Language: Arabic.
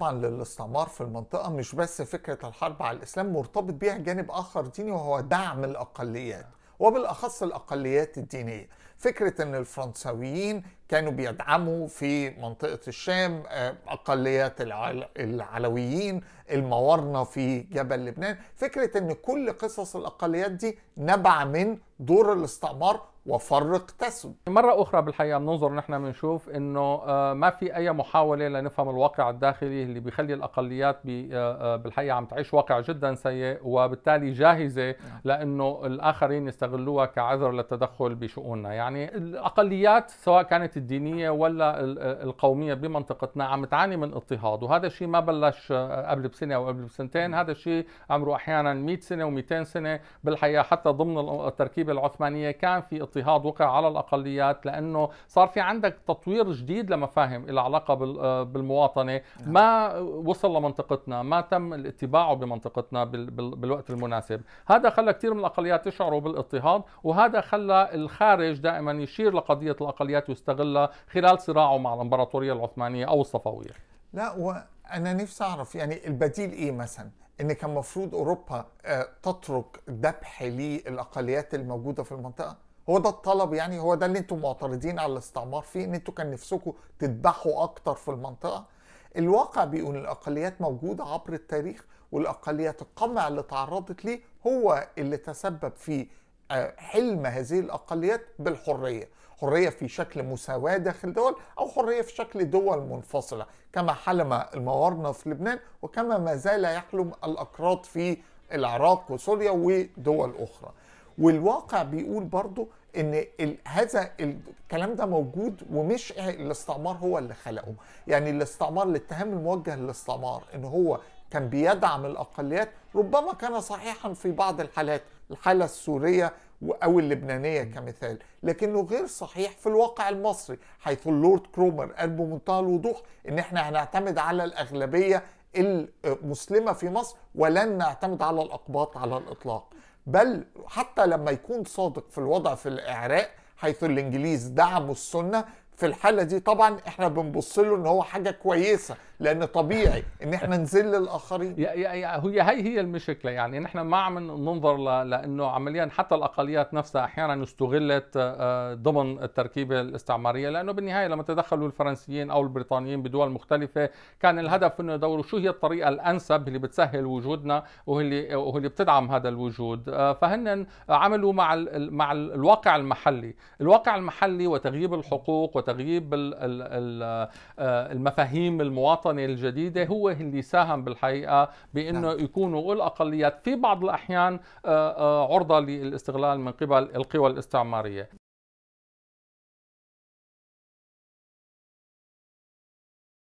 طبعا للاستعمار في المنطقة مش بس فكرة الحرب على الإسلام مرتبط بيها جانب آخر ديني وهو دعم الأقليات وبالأخص الأقليات الدينية فكرة ان الفرنساويين كانوا بيدعموا في منطقة الشام آه، اقليات العلويين الموارنة في جبل لبنان فكرة ان كل قصص الاقليات دي نبع من دور الاستعمار وفرق تسد مرة أخرى بالحقيقة بننظر نحن بنشوف إنه آه، ما في أي محاولة لنفهم الواقع الداخلي اللي بيخلي الأقليات آه، بالحقيقة عم تعيش واقع جدا سيء وبالتالي جاهزة نعم. لأنه الآخرين يستغلوها كعذر للتدخل بشؤوننا يعني يعني الاقليات سواء كانت الدينيه ولا القوميه بمنطقتنا عم تعاني من اضطهاد وهذا الشيء ما بلش آه، قبل بسنه او قبل بسنتين هذا الشيء عمره احيانا 100 سنه و200 سنه بالحقيقه حتى ضمن التركيبه العثمانيه كان في اضطهاد وقع على الاقليات لانه صار في عندك تطوير جديد لمفاهيم العلاقه آه، بالمواطنه نعم. ما وصل لمنطقتنا ما تم الاتباع بمنطقتنا بالوقت المناسب هذا خلى كثير من الاقليات يشعروا بالاضطهاد وهذا خلى الخارج دائما دائما يشير لقضية الأقليات ويستغلها خلال صراعه مع الإمبراطورية العثمانية أو الصفوية لا وأنا نفسي أعرف يعني البديل إيه مثلا ان كان مفروض اوروبا آه، تترك ذبح للاقليات الموجوده في المنطقه هو ده الطلب يعني هو ده اللي انتم معترضين على الاستعمار فيه ان انتم كان نفسكم تذبحوا اكتر في المنطقه الواقع بيقول الاقليات موجوده عبر التاريخ والاقليات القمع اللي تعرضت ليه هو اللي تسبب في حلم هذه الأقليات بالحرية حرية في شكل مساواة داخل دول أو حرية في شكل دول منفصلة كما حلم الموارنة في لبنان وكما ما زال يحلم الأكراد في العراق وسوريا ودول أخرى والواقع بيقول برضو ان هذا الكلام ده موجود ومش الاستعمار هو اللي خلقه يعني الاستعمار الاتهام الموجه للاستعمار ان هو كان بيدعم الاقليات ربما كان صحيحا في بعض الحالات الحالة السورية أو اللبنانية كمثال لكنه غير صحيح في الواقع المصري حيث اللورد كرومر قال بمنتهى الوضوح إن إحنا هنعتمد على الأغلبية المسلمة في مصر ولن نعتمد على الأقباط على الإطلاق بل حتى لما يكون صادق في الوضع في العراق حيث الإنجليز دعموا السنة في الحالة دي طبعا إحنا بنبص له إن هو حاجة كويسة لان طبيعي ان احنا نذل الاخرين يا هي هي هي المشكله يعني نحن ما عم ننظر لانه عمليا حتى الاقليات نفسها احيانا استغلت آه، آه، ضمن التركيبه الاستعماريه لانه بالنهايه لما تدخلوا الفرنسيين او البريطانيين بدول مختلفه كان الهدف انه يدوروا شو هي الطريقه الانسب اللي بتسهل وجودنا واللي واللي بتدعم هذا الوجود آه، فهن عملوا مع مع الواقع المحلي الواقع المحلي وتغييب الحقوق وتغييب المفاهيم المواطنه الوطني الجديدة نعم. هو اللي ساهم بالحقيقة بأنه نعم. يكونوا الأقليات في بعض الأحيان آه، آه، عرضة للاستغلال من قبل القوى الاستعمارية